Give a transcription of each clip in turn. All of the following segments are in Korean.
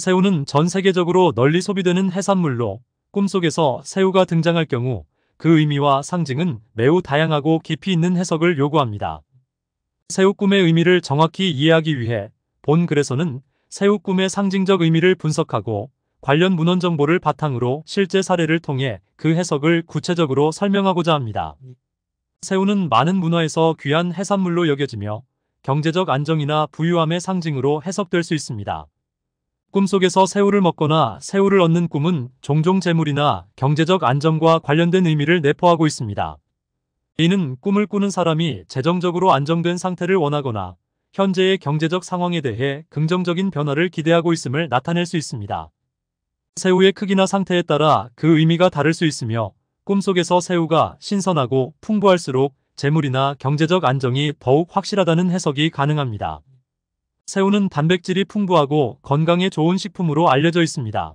새우는 전 세계적으로 널리 소비되는 해산물로 꿈속에서 새우가 등장할 경우 그 의미와 상징은 매우 다양하고 깊이 있는 해석을 요구합니다. 새우 꿈의 의미를 정확히 이해하기 위해 본 글에서는 새우 꿈의 상징적 의미를 분석하고 관련 문헌 정보를 바탕으로 실제 사례를 통해 그 해석을 구체적으로 설명하고자 합니다. 새우는 많은 문화에서 귀한 해산물로 여겨지며 경제적 안정이나 부유함의 상징으로 해석될 수 있습니다. 꿈속에서 새우를 먹거나 새우를 얻는 꿈은 종종 재물이나 경제적 안정과 관련된 의미를 내포하고 있습니다. 이는 꿈을 꾸는 사람이 재정적으로 안정된 상태를 원하거나 현재의 경제적 상황에 대해 긍정적인 변화를 기대하고 있음을 나타낼 수 있습니다. 새우의 크기나 상태에 따라 그 의미가 다를 수 있으며 꿈속에서 새우가 신선하고 풍부할수록 재물이나 경제적 안정이 더욱 확실하다는 해석이 가능합니다. 새우는 단백질이 풍부하고 건강에 좋은 식품으로 알려져 있습니다.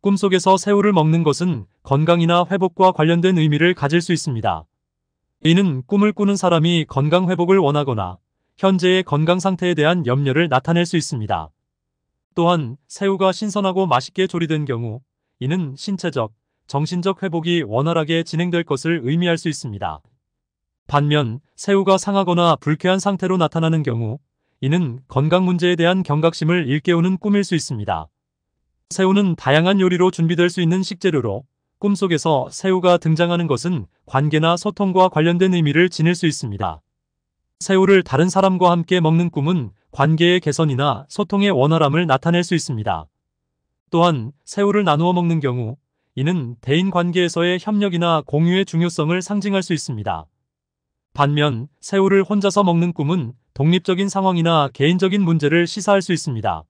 꿈속에서 새우를 먹는 것은 건강이나 회복과 관련된 의미를 가질 수 있습니다. 이는 꿈을 꾸는 사람이 건강 회복을 원하거나 현재의 건강 상태에 대한 염려를 나타낼 수 있습니다. 또한 새우가 신선하고 맛있게 조리된 경우 이는 신체적, 정신적 회복이 원활하게 진행될 것을 의미할 수 있습니다. 반면 새우가 상하거나 불쾌한 상태로 나타나는 경우 이는 건강 문제에 대한 경각심을 일깨우는 꿈일 수 있습니다. 새우는 다양한 요리로 준비될 수 있는 식재료로 꿈속에서 새우가 등장하는 것은 관계나 소통과 관련된 의미를 지닐 수 있습니다. 새우를 다른 사람과 함께 먹는 꿈은 관계의 개선이나 소통의 원활함을 나타낼 수 있습니다. 또한 새우를 나누어 먹는 경우 이는 대인 관계에서의 협력이나 공유의 중요성을 상징할 수 있습니다. 반면 새우를 혼자서 먹는 꿈은 독립적인 상황이나 개인적인 문제를 시사할 수 있습니다.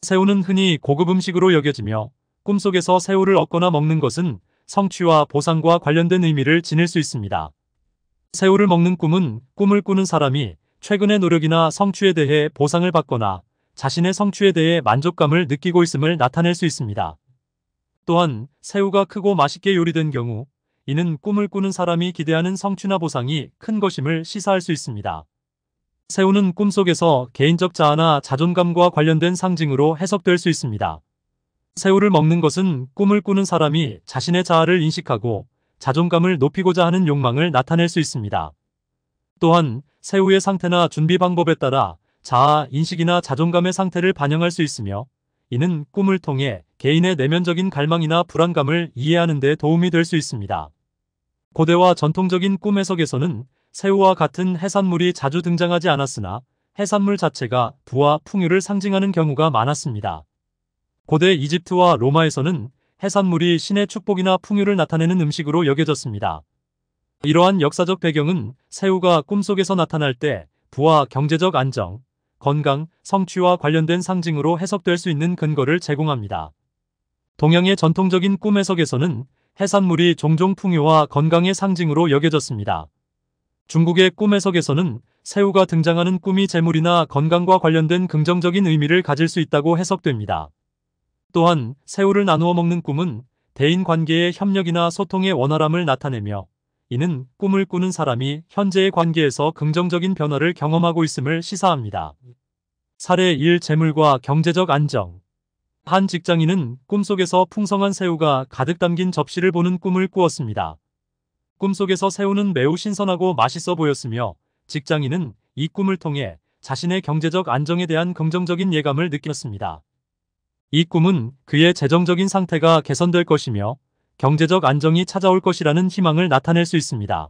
새우는 흔히 고급 음식으로 여겨지며 꿈속에서 새우를 얻거나 먹는 것은 성취와 보상과 관련된 의미를 지닐 수 있습니다. 새우를 먹는 꿈은 꿈을 꾸는 사람이 최근의 노력이나 성취에 대해 보상을 받거나 자신의 성취에 대해 만족감을 느끼고 있음을 나타낼 수 있습니다. 또한 새우가 크고 맛있게 요리된 경우 이는 꿈을 꾸는 사람이 기대하는 성취나 보상이 큰 것임을 시사할 수 있습니다. 새우는 꿈속에서 개인적 자아나 자존감과 관련된 상징으로 해석될 수 있습니다. 새우를 먹는 것은 꿈을 꾸는 사람이 자신의 자아를 인식하고 자존감을 높이고자 하는 욕망을 나타낼 수 있습니다. 또한 새우의 상태나 준비 방법에 따라 자아, 인식이나 자존감의 상태를 반영할 수 있으며 이는 꿈을 통해 개인의 내면적인 갈망이나 불안감을 이해하는 데 도움이 될 수 있습니다. 고대와 전통적인 꿈 해석에서는 새우와 같은 해산물이 자주 등장하지 않았으나 해산물 자체가 부와 풍요를 상징하는 경우가 많았습니다. 고대 이집트와 로마에서는 해산물이 신의 축복이나 풍요를 나타내는 음식으로 여겨졌습니다. 이러한 역사적 배경은 새우가 꿈속에서 나타날 때 부와 경제적 안정, 건강, 성취와 관련된 상징으로 해석될 수 있는 근거를 제공합니다. 동양의 전통적인 꿈 해석에서는 해산물이 종종 풍요와 건강의 상징으로 여겨졌습니다. 중국의 꿈해석에서는 새우가 등장하는 꿈이 재물이나 건강과 관련된 긍정적인 의미를 가질 수 있다고 해석됩니다. 또한 새우를 나누어 먹는 꿈은 대인 관계의 협력이나 소통의 원활함을 나타내며 이는 꿈을 꾸는 사람이 현재의 관계에서 긍정적인 변화를 경험하고 있음을 시사합니다. 사례 1 재물과 경제적 안정 한 직장인은 꿈속에서 풍성한 새우가 가득 담긴 접시를 보는 꿈을 꾸었습니다. 꿈속에서 새우는 매우 신선하고 맛있어 보였으며 직장인은 이 꿈을 통해 자신의 경제적 안정에 대한 긍정적인 예감을 느꼈습니다. 이 꿈은 그의 재정적인 상태가 개선될 것이며 경제적 안정이 찾아올 것이라는 희망을 나타낼 수 있습니다.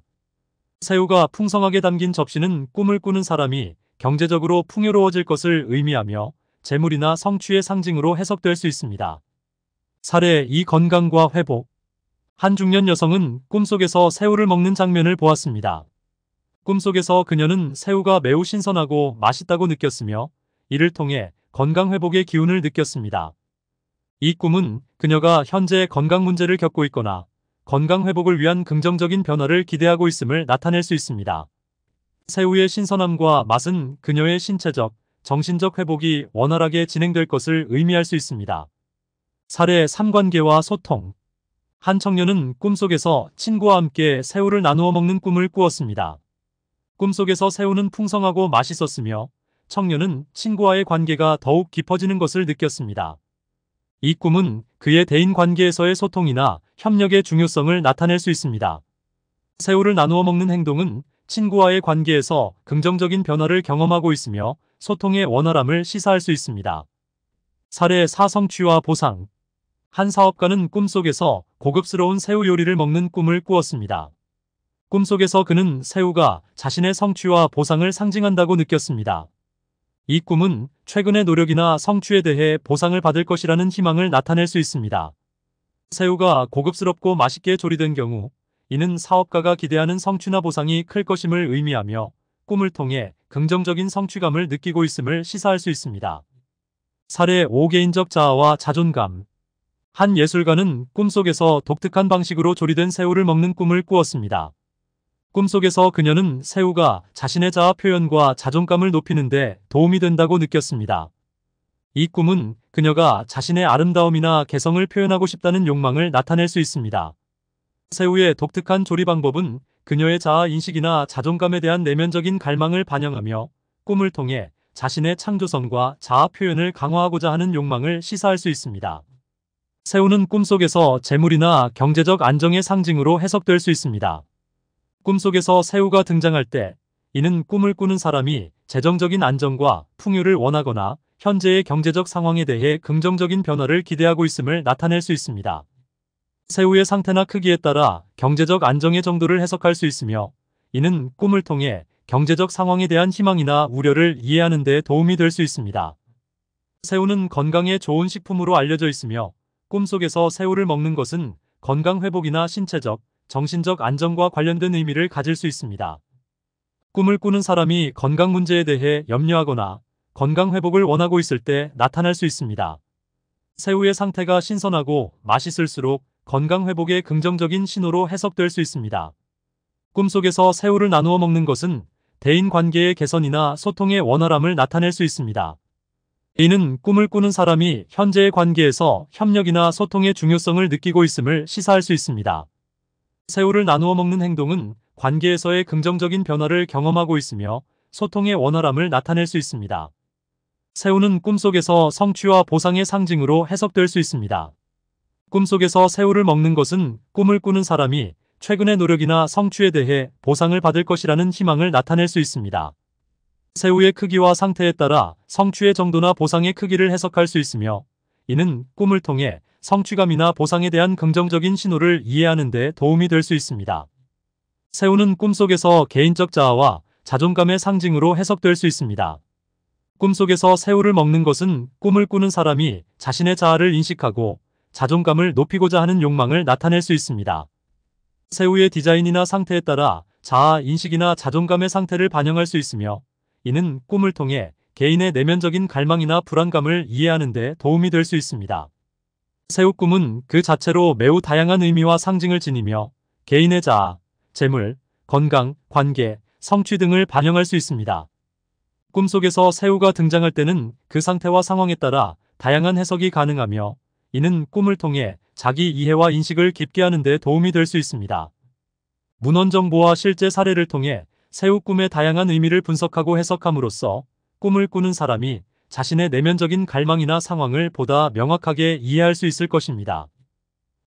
새우가 풍성하게 담긴 접시는 꿈을 꾸는 사람이 경제적으로 풍요로워질 것을 의미하며 재물이나 성취의 상징으로 해석될 수 있습니다. 사례 2 건강과 회복 한 중년 여성은 꿈속에서 새우를 먹는 장면을 보았습니다. 꿈속에서 그녀는 새우가 매우 신선하고 맛있다고 느꼈으며 이를 통해 건강 회복의 기운을 느꼈습니다. 이 꿈은 그녀가 현재 건강 문제를 겪고 있거나 건강 회복을 위한 긍정적인 변화를 기대하고 있음을 나타낼 수 있습니다. 새우의 신선함과 맛은 그녀의 신체적, 정신적 회복이 원활하게 진행될 것을 의미할 수 있습니다. 사례 3관계와 소통 한 청년은 꿈속에서 친구와 함께 새우를 나누어 먹는 꿈을 꾸었습니다. 꿈속에서 새우는 풍성하고 맛있었으며 청년은 친구와의 관계가 더욱 깊어지는 것을 느꼈습니다. 이 꿈은 그의 대인 관계에서의 소통이나 협력의 중요성을 나타낼 수 있습니다. 새우를 나누어 먹는 행동은 친구와의 관계에서 긍정적인 변화를 경험하고 있으며 소통의 원활함을 시사할 수 있습니다. 사례 4성취와 보상 한 사업가는 꿈속에서 고급스러운 새우 요리를 먹는 꿈을 꾸었습니다. 꿈속에서 그는 새우가 자신의 성취와 보상을 상징한다고 느꼈습니다. 이 꿈은 최근의 노력이나 성취에 대해 보상을 받을 것이라는 희망을 나타낼 수 있습니다. 새우가 고급스럽고 맛있게 조리된 경우 이는 사업가가 기대하는 성취나 보상이 클 것임을 의미하며 꿈을 통해 긍정적인 성취감을 느끼고 있음을 시사할 수 있습니다. 사례 5개인적 자아와 자존감 한 예술가는 꿈속에서 독특한 방식으로 조리된 새우를 먹는 꿈을 꾸었습니다. 꿈속에서 그녀는 새우가 자신의 자아 표현과 자존감을 높이는데 도움이 된다고 느꼈습니다. 이 꿈은 그녀가 자신의 아름다움이나 개성을 표현하고 싶다는 욕망을 나타낼 수 있습니다. 새우의 독특한 조리 방법은 그녀의 자아 인식이나 자존감에 대한 내면적인 갈망을 반영하며 꿈을 통해 자신의 창조성과 자아 표현을 강화하고자 하는 욕망을 시사할 수 있습니다. 새우는 꿈속에서 재물이나 경제적 안정의 상징으로 해석될 수 있습니다. 꿈속에서 새우가 등장할 때 이는 꿈을 꾸는 사람이 재정적인 안정과 풍요를 원하거나 현재의 경제적 상황에 대해 긍정적인 변화를 기대하고 있음을 나타낼 수 있습니다. 새우의 상태나 크기에 따라 경제적 안정의 정도를 해석할 수 있으며 이는 꿈을 통해 경제적 상황에 대한 희망이나 우려를 이해하는 데 도움이 될 수 있습니다. 새우는 건강에 좋은 식품으로 알려져 있으며 꿈속에서 새우를 먹는 것은 건강 회복이나 신체적, 정신적 안정과 관련된 의미를 가질 수 있습니다. 꿈을 꾸는 사람이 건강 문제에 대해 염려하거나 건강 회복을 원하고 있을 때 나타날 수 있습니다. 새우의 상태가 신선하고 맛있을수록 건강 회복의 긍정적인 신호로 해석될 수 있습니다. 꿈속에서 새우를 나누어 먹는 것은 대인 관계의 개선이나 소통의 원활함을 나타낼 수 있습니다. 이는 꿈을 꾸는 사람이 현재의 관계에서 협력이나 소통의 중요성을 느끼고 있음을 시사할 수 있습니다. 새우를 나누어 먹는 행동은 관계에서의 긍정적인 변화를 경험하고 있으며 소통의 원활함을 나타낼 수 있습니다. 새우는 꿈속에서 성취와 보상의 상징으로 해석될 수 있습니다. 꿈속에서 새우를 먹는 것은 꿈을 꾸는 사람이 최근의 노력이나 성취에 대해 보상을 받을 것이라는 희망을 나타낼 수 있습니다. 새우의 크기와 상태에 따라 성취의 정도나 보상의 크기를 해석할 수 있으며 이는 꿈을 통해 성취감이나 보상에 대한 긍정적인 신호를 이해하는 데 도움이 될 수 있습니다. 새우는 꿈속에서 개인적 자아와 자존감의 상징으로 해석될 수 있습니다. 꿈속에서 새우를 먹는 것은 꿈을 꾸는 사람이 자신의 자아를 인식하고 자존감을 높이고자 하는 욕망을 나타낼 수 있습니다. 새우의 디자인이나 상태에 따라 자아 인식이나 자존감의 상태를 반영할 수 있으며 이는 꿈을 통해 개인의 내면적인 갈망이나 불안감을 이해하는 데 도움이 될 수 있습니다. 새우 꿈은 그 자체로 매우 다양한 의미와 상징을 지니며 개인의 자아, 재물, 건강, 관계, 성취 등을 반영할 수 있습니다. 꿈속에서 새우가 등장할 때는 그 상태와 상황에 따라 다양한 해석이 가능하며 이는 꿈을 통해 자기 이해와 인식을 깊게 하는 데 도움이 될 수 있습니다. 문헌 정보와 실제 사례를 통해 새우 꿈의 다양한 의미를 분석하고 해석함으로써 꿈을 꾸는 사람이 자신의 내면적인 갈망이나 상황을 보다 명확하게 이해할 수 있을 것입니다.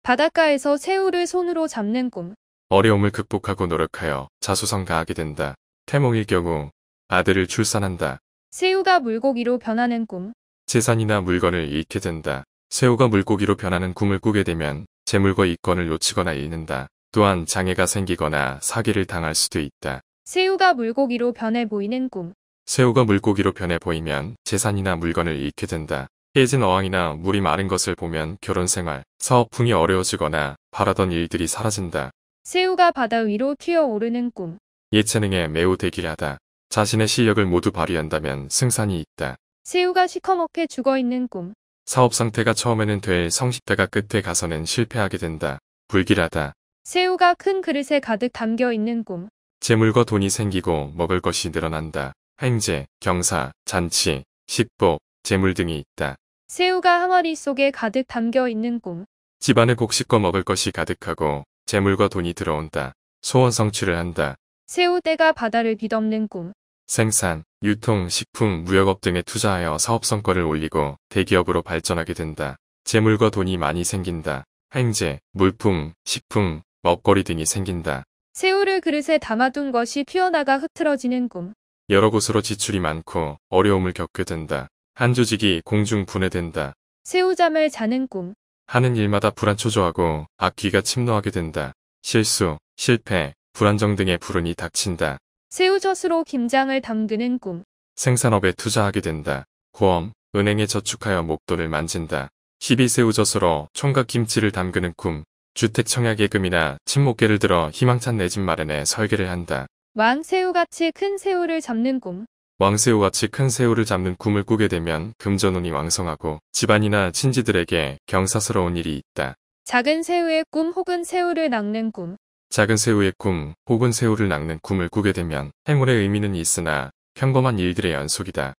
바닷가에서 새우를 손으로 잡는 꿈. 어려움을 극복하고 노력하여 자수성가하게 된다. 태몽의 경우 아들을 출산한다. 새우가 물고기로 변하는 꿈. 재산이나 물건을 잃게 된다. 새우가 물고기로 변하는 꿈을 꾸게 되면 재물과 이권을 놓치거나 잃는다. 또한 장애가 생기거나 사기를 당할 수도 있다. 새우가 물고기로 변해 보이는 꿈. 새우가 물고기로 변해 보이면 재산이나 물건을 잃게 된다. 깨진 어항이나 물이 마른 것을 보면 결혼생활, 사업풍이 어려워지거나 바라던 일들이 사라진다. 새우가 바다 위로 튀어오르는 꿈. 예체능에 매우 대기하다. 자신의 실력을 모두 발휘한다면 승산이 있다. 새우가 시커멓게 죽어있는 꿈. 사업 상태가 처음에는 돼 성식대가 끝에 가서는 실패하게 된다. 불길하다. 새우가 큰 그릇에 가득 담겨 있는 꿈. 재물과 돈이 생기고 먹을 것이 늘어난다. 횡재, 경사, 잔치, 식복, 재물 등이 있다. 새우가 항아리 속에 가득 담겨 있는 꿈. 집안에 곡식과 먹을 것이 가득하고 재물과 돈이 들어온다. 소원 성취를 한다. 새우 때가 바다를 뒤없는 꿈. 생산, 유통, 식품, 무역업 등에 투자하여 사업 성과를 올리고 대기업으로 발전하게 된다. 재물과 돈이 많이 생긴다. 행제, 물품, 식품, 먹거리 등이 생긴다. 새우를 그릇에 담아둔 것이 피어나가 흐트러지는 꿈. 여러 곳으로 지출이 많고 어려움을 겪게 된다. 한 조직이 공중 분해된다. 새우잠을 자는 꿈. 하는 일마다 불안초조하고 악귀가 침노하게 된다. 실수, 실패, 불안정 등의 불운이 닥친다. 새우젓으로 김장을 담그는 꿈. 생산업에 투자하게 된다. 보험, 은행에 저축하여 목돈을 만진다. 희비 새우젓으로 총각 김치를 담그는 꿈. 주택 청약 예금이나 친목계를 들어 희망찬 내집 마련에 설계를 한다. 왕새우같이 큰 새우를 잡는 꿈. 왕새우같이 큰 새우를 잡는 꿈을 꾸게 되면 금전운이 왕성하고 집안이나 친지들에게 경사스러운 일이 있다. 작은 새우의 꿈 혹은 새우를 낚는 꿈. 작은 새우의 꿈 혹은 새우를 낚는 꿈을 꾸게 되면 행운의 의미는 있으나 평범한 일들의 연속이다.